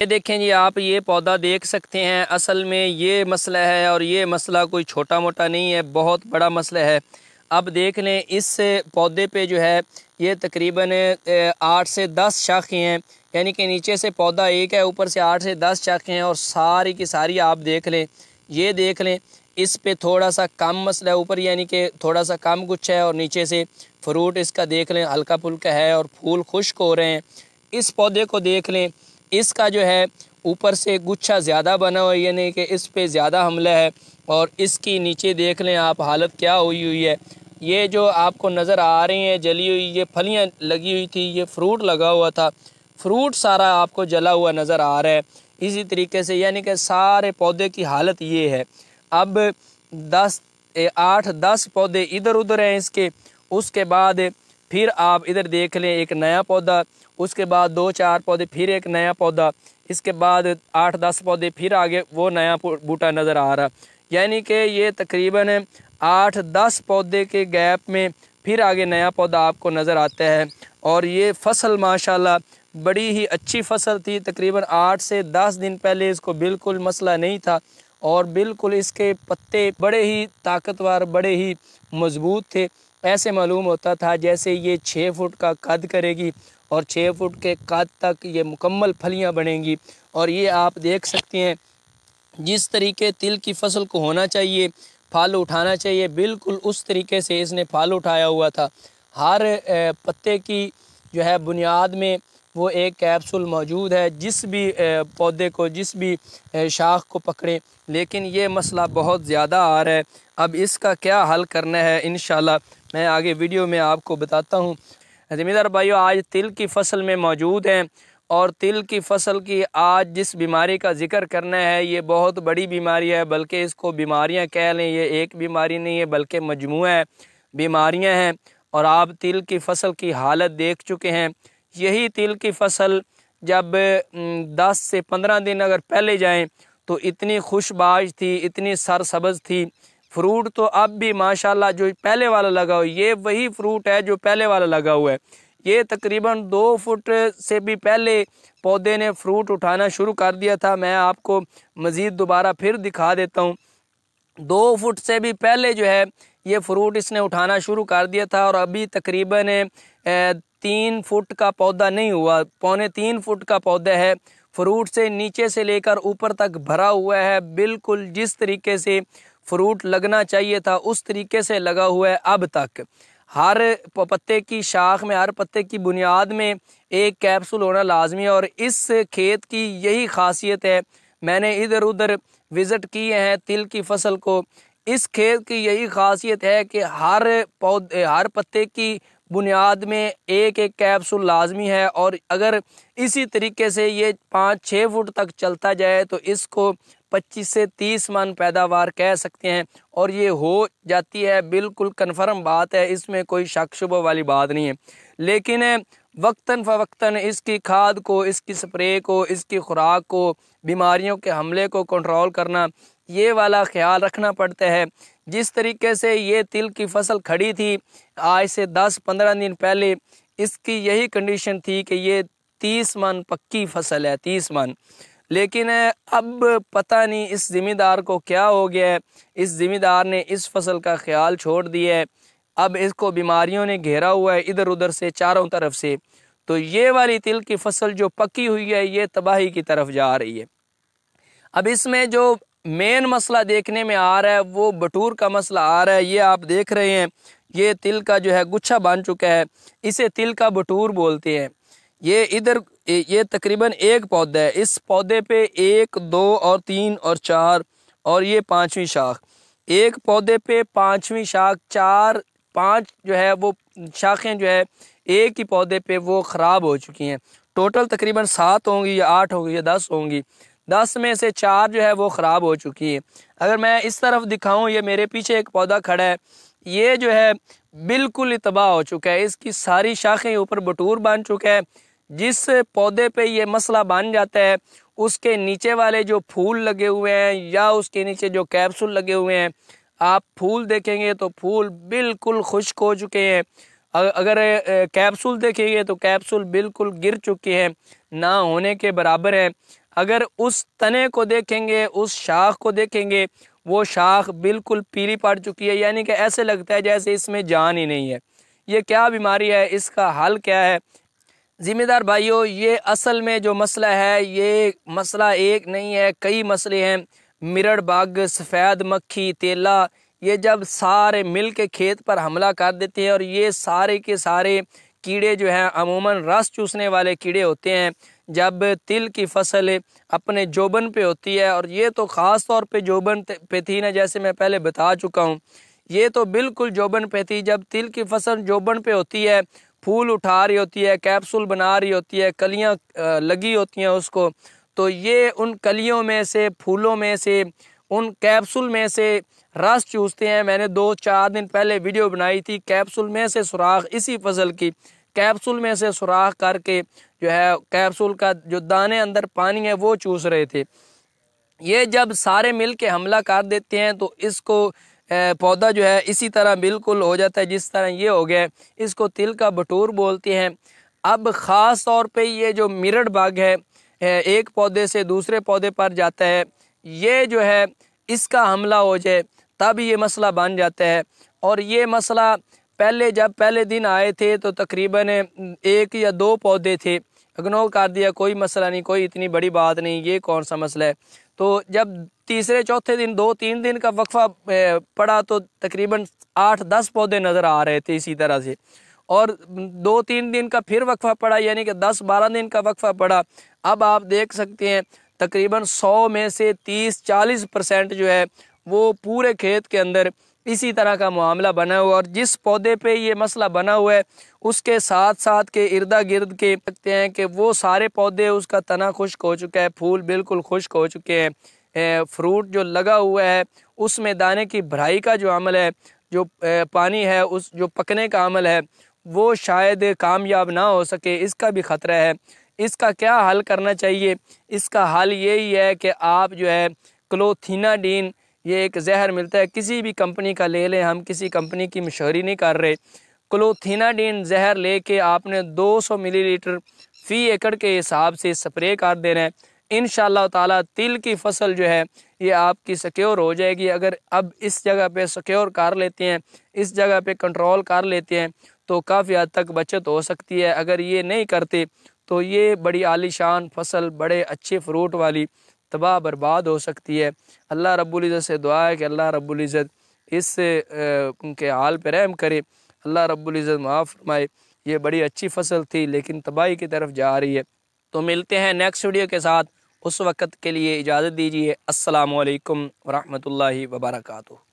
ये देखें जी आप ये पौधा देख सकते हैं असल में ये मसला है और ये मसला कोई छोटा मोटा नहीं है बहुत बड़ा मसला है अब देख लें इस पौधे पे जो है ये तकरीबन आठ से दस शाखें हैं यानी कि नीचे से पौधा एक है ऊपर से आठ से दस शाखें हैं और सारी की सारी आप देख लें ये देख लें इस पे थोड़ा सा कम मसला है ऊपर यानी कि थोड़ा सा कम गुच्छा है और नीचे से फ्रूट इसका देख लें हल्का फुल्का है और फूल खुश्क हो रहे हैं इस पौधे को देख लें इसका जो है ऊपर से गुच्छा ज़्यादा बना हुआ है यानी कि इस पर ज़्यादा हमला है और इसकी नीचे देख लें आप हालत क्या हुई हुई है ये जो आपको नज़र आ रही हैं जली हुई ये फलियाँ लगी हुई थी ये फ्रूट लगा हुआ था फ्रूट सारा आपको जला हुआ नज़र आ रहा है इसी तरीके से यानी कि सारे पौधे की हालत ये है अब दस आठ दस पौधे इधर उधर हैं इसके उसके बाद फिर आप इधर देख लें एक नया पौधा उसके बाद दो चार पौधे फिर एक नया पौधा इसके बाद आठ दस पौधे फिर आगे वो नया बूटा नज़र आ रहा यानी कि ये तकरीबन आठ दस पौधे के गैप में फिर आगे नया पौधा आपको नज़र आता है और ये फसल माशाल्लाह बड़ी ही अच्छी फसल थी तकरीबन आठ से दस दिन पहले इसको बिल्कुल मसला नहीं था और बिल्कुल इसके पत्ते बड़े ही ताकतवर बड़े ही मज़बूत थे ऐसे मालूम होता था जैसे ये छः फुट का कद करेगी और छः फुट के काद तक ये मुकम्मल फलियाँ बनेंगी और ये आप देख सकते हैं जिस तरीके तिल की फसल को होना चाहिए फाल उठाना चाहिए बिल्कुल उस तरीके से इसने फाल उठाया हुआ था हर पत्ते की जो है बुनियाद में वो एक कैप्सूल मौजूद है जिस भी पौधे को जिस भी शाख को पकड़ें लेकिन ये मसला बहुत ज़्यादा आ रहा है अब इसका क्या हल करना है इन मैं आगे वीडियो में आपको बताता हूँ ज़मींदार भाइयों आज तिल की फसल में मौजूद हैं और तिल की फसल की आज जिस बीमारी का जिक्र करना है ये बहुत बड़ी बीमारी है बल्कि इसको बीमारियां कह लें ये एक बीमारी नहीं है बल्कि मजमू है बीमारियां हैं और आप तिल की फसल की हालत देख चुके हैं यही तिल की फसल जब 10 से 15 दिन अगर पहले जाएं तो इतनी खुशबाज थी इतनी सरसब्ज थी फ्रूट तो अब भी माशाल्लाह जो पहले वाला लगा हुआ ये वही फ्रूट है जो पहले वाला लगा हुआ है ये तकरीबन दो फुट से भी पहले पौधे ने फ्रूट उठाना शुरू कर दिया था मैं आपको मज़ीद दोबारा फिर दिखा देता हूँ दो फुट से भी पहले जो है ये फ्रूट इसने उठाना शुरू कर दिया था और अभी तकरीबन तीन फुट का पौधा नहीं हुआ पौने तीन फुट का पौधा है फ्रूट से नीचे से लेकर ऊपर तक भरा हुआ है बिल्कुल जिस तरीके से फ्रूट लगना चाहिए था उस तरीके से लगा हुआ है अब तक हर पत्ते की शाख में हर पत्ते की बुनियाद में एक कैप्सूल होना लाजमी है और इस खेत की यही खासियत है मैंने इधर उधर विज़िट किए हैं तिल की फसल को इस खेत की यही खासियत है कि हर पौधे हर पत्ते की बुनियाद में एक एक कैप्सूल लाजमी है और अगर इसी तरीके से ये पाँच छः फुट तक चलता जाए तो इसको 25 से 30 मन पैदावार कह सकते हैं और ये हो जाती है बिल्कुल कन्फर्म बात है इसमें कोई शक शुभ वाली बात नहीं है लेकिन वक्ता फ़वक्ता इसकी खाद को इसकी स्प्रे को इसकी खुराक को बीमारियों के हमले को कंट्रोल करना ये वाला ख्याल रखना पड़ता है जिस तरीके से ये तिल की फसल खड़ी थी आज से 10-15 दिन पहले इसकी यही कंडीशन थी कि ये 30 मन पक्की फसल है 30 मन लेकिन अब पता नहीं इस ज़िम्मेदार को क्या हो गया है इस ज़िम्मेदार ने इस फसल का ख्याल छोड़ दिया है अब इसको बीमारियों ने घेरा हुआ है इधर उधर से चारों तरफ से तो ये वाली तिल की फसल जो पकी हुई है ये तबाही की तरफ जा रही है अब इसमें जो मेन मसला देखने में आ रहा है वो बटूर का मसला आ रहा है ये आप देख रहे हैं ये तिल का जो है गुच्छा बन चुका है इसे तिल का बटूर बोलते हैं ये इधर ये तकरीबन एक पौधा है इस पौधे पे एक दो और तीन और चार और ये पांचवी शाख एक पौधे पे पांचवी शाख चार पांच जो है वो शाखें जो है एक ही पौधे पे वो ख़राब हो चुकी हैं टोटल तकरीबन सात होंगी या आठ होंगी या दस होंगी दस में से चार जो है वो ख़राब हो चुकी हैं अगर मैं इस तरफ दिखाऊं ये मेरे पीछे एक पौधा खड़ा है ये जो है बिल्कुल ही तबाह हो चुका है इसकी सारी शाखें ऊपर बटूर बन चुका है जिस पौधे पे ये मसला बन जाता है उसके नीचे वाले जो फूल लगे हुए हैं या उसके नीचे जो कैप्सूल लगे हुए हैं आप फूल देखेंगे तो फूल बिल्कुल खुश्क हो चुके हैं अगर कैप्सूल देखेंगे तो कैप्सूल बिल्कुल गिर चुके हैं ना होने के बराबर हैं अगर उस तने को देखेंगे उस शाख को देखेंगे वो शाख बिल्कुल पीली पड़ चुकी है यानी कि ऐसे लगता है जैसे इसमें जान ही नहीं है ये क्या बीमारी है इसका हल क्या है ज़िम्मेदार भाइयों ये असल में जो मसला है ये मसला एक नहीं है कई मसले हैं मिरड़ बाग सफ़ेद मक्खी तेला ये जब सारे मिल के खेत पर हमला कर देते हैं और ये सारे के सारे कीड़े जो हैं अमूमन रस चूसने वाले कीड़े होते हैं जब तिल की फसल अपने जोबन पे होती है और ये तो ख़ास तौर पे जोबन पे थी ना जैसे मैं पहले बता चुका हूँ ये तो बिल्कुल जोबन पे थी जब तिल की फसल जोबन पे होती है फूल उठा रही होती है कैप्सूल बना रही होती है कलियाँ लगी होती हैं उसको तो ये उन कलियों में से फूलों में से उन कैप्सूल में से रस चूसते हैं मैंने दो चार दिन पहले वीडियो बनाई थी कैप्सूल में से सुराख इसी फसल की कैप्सूल में से सुराख करके जो है कैप्सूल का जो दाने अंदर पानी है वो चूस रहे थे ये जब सारे मिल के हमला कर देते हैं तो इसको पौधा जो है इसी तरह बिल्कुल हो जाता है जिस तरह ये हो गया इसको तिल का भटूर बोलते हैं अब ख़ास तौर पे ये जो मिरड बाग है एक पौधे से दूसरे पौधे पर जाता है ये जो है इसका हमला हो जाए तब ये मसला बन जाता है और ये मसला पहले जब पहले दिन आए थे तो तकरीबन एक या दो पौधे थे इग्नोर कर दिया कोई मसला नहीं कोई इतनी बड़ी बात नहीं ये कौन सा मसला है तो जब तीसरे चौथे दिन दो तीन दिन का वक्फा पड़ा तो तकरीबन आठ दस पौधे नज़र आ रहे थे इसी तरह से और दो तीन दिन का फिर वक्फा पड़ा यानी कि दस बारह दिन का वक्फा पड़ा अब आप देख सकते हैं तकरीबन सौ में से तीस चालीस परसेंट जो है वो पूरे खेत के अंदर इसी तरह का मामला बना हुआ और जिस पौधे पे ये मसला बना हुआ है उसके साथ साथ के इर्दा गिर्द के सकते हैं कि वो सारे पौधे उसका तना खुश्क हो चुका है फूल बिल्कुल खुश्क हो चुके हैं फ्रूट जो लगा हुआ है उसमें दाने की भराई का जो अमल है जो पानी है उस जो पकने का अमल है वो शायद कामयाब ना हो सके इसका भी ख़तरा है इसका क्या हल करना चाहिए इसका हल यही है कि आप जो है क्लोथीनाडीन ये एक जहर मिलता है किसी भी कंपनी का ले लें हम किसी कंपनी की मशहरी नहीं कर रहे क्लोथिनाडीन जहर लेके आपने 200 मिलीलीटर फ़ी एकड़ के हिसाब से स्प्रे कर देना है इन ताला तिल की फसल जो है ये आपकी सिक्योर हो जाएगी अगर अब इस जगह पे सिक्योर कर लेते हैं इस जगह पे कंट्रोल कर लेते हैं तो काफ़ी हद तक बचत हो सकती है अगर ये नहीं करते तो ये बड़ी आलीशान फसल बड़े अच्छे फ्रूट वाली तबाह बर्बाद हो सकती है अल्लाह रब्ज़त से दुआ है कि अल्लाह रब्ज़त इस के हाल पर रहम करे अल्लाह रब्ज़त माफ़ फरमाए ये बड़ी अच्छी फसल थी लेकिन तबाही की तरफ जा रही है तो मिलते हैं नेक्स्ट वीडियो के साथ उस वक़्त के लिए इजाज़त दीजिए असलकम वरहमल वबरकू